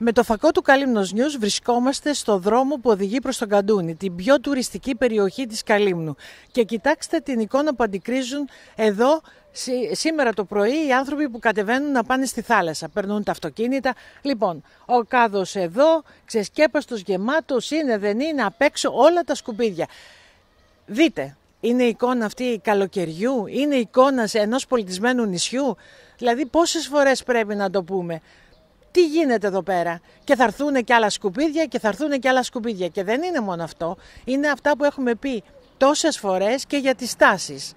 Με το φακό του Καλύμνος News βρισκόμαστε στο δρόμο που οδηγεί προς τον Καντούνι, την πιο τουριστική περιοχή της Καλύμνου. Και κοιτάξτε την εικόνα που αντικρίζουν εδώ σήμερα το πρωί οι άνθρωποι που κατεβαίνουν να πάνε στη θάλασσα. Περνούν τα αυτοκίνητα. Λοιπόν, ο κάδος εδώ, ξεσκέπαστος, γεμάτος, είναι, δεν είναι, απ' έξω όλα τα σκουπίδια. Δείτε, είναι εικόνα αυτή καλοκαιριού, είναι εικόνα ενός πολιτισμένου νησιού. Δηλαδή πόσες φορές πρέπει να το πούμε τι γίνεται εδώ πέρα. Και θα έρθουν και άλλα σκουπίδια και θα έρθουν και άλλα σκουπίδια. Και δεν είναι μόνο αυτό. Είναι αυτά που έχουμε πει τόσες φορές και για τις στάσεις.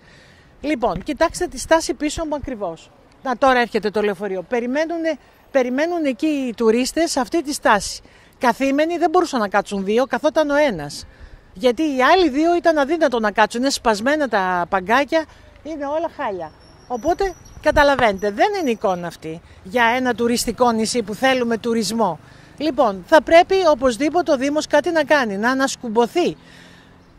Λοιπόν, κοιτάξτε τη στάση πίσω μου ακριβώς. Να τώρα έρχεται το λεωφορείο. Περιμένουν, περιμένουν εκεί οι τουρίστες αυτή τη στάση. Καθήμενοι δεν μπορούσαν να κάτσουν δύο, καθόταν ο ένας. Γιατί οι άλλοι δύο ήταν αδύνατο να κάτσουν. Είναι σπασμένα τα παγκάκια, είναι όλα χάλια. Οπότε καταλαβαίνετε, δεν είναι εικόνα αυτή για ένα τουριστικό νησί που θέλουμε τουρισμό. Λοιπόν, θα πρέπει οπωσδήποτε ο Δήμος κάτι να κάνει, να ανασκουμποθεί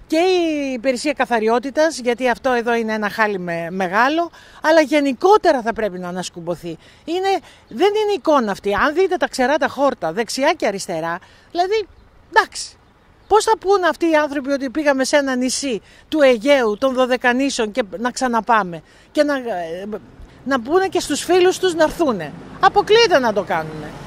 και η υπηρεσία καθαριότητας, γιατί αυτό εδώ είναι ένα χάλι μεγάλο, αλλά γενικότερα θα πρέπει να ανασκουμποθεί. Είναι, δεν είναι εικόνα αυτή. Αν δείτε τα ξερά τα χόρτα, δεξιά και αριστερά, δηλαδή εντάξει, Πώς θα πούνε αυτοί οι άνθρωποι ότι πήγαμε σε ένα νησί του Αιγαίου, των Δωδεκανήσεων και να ξαναπάμε. Και να, ε, να πούνε και στους φίλους τους να έρθουν. Αποκλείεται να το κάνουν.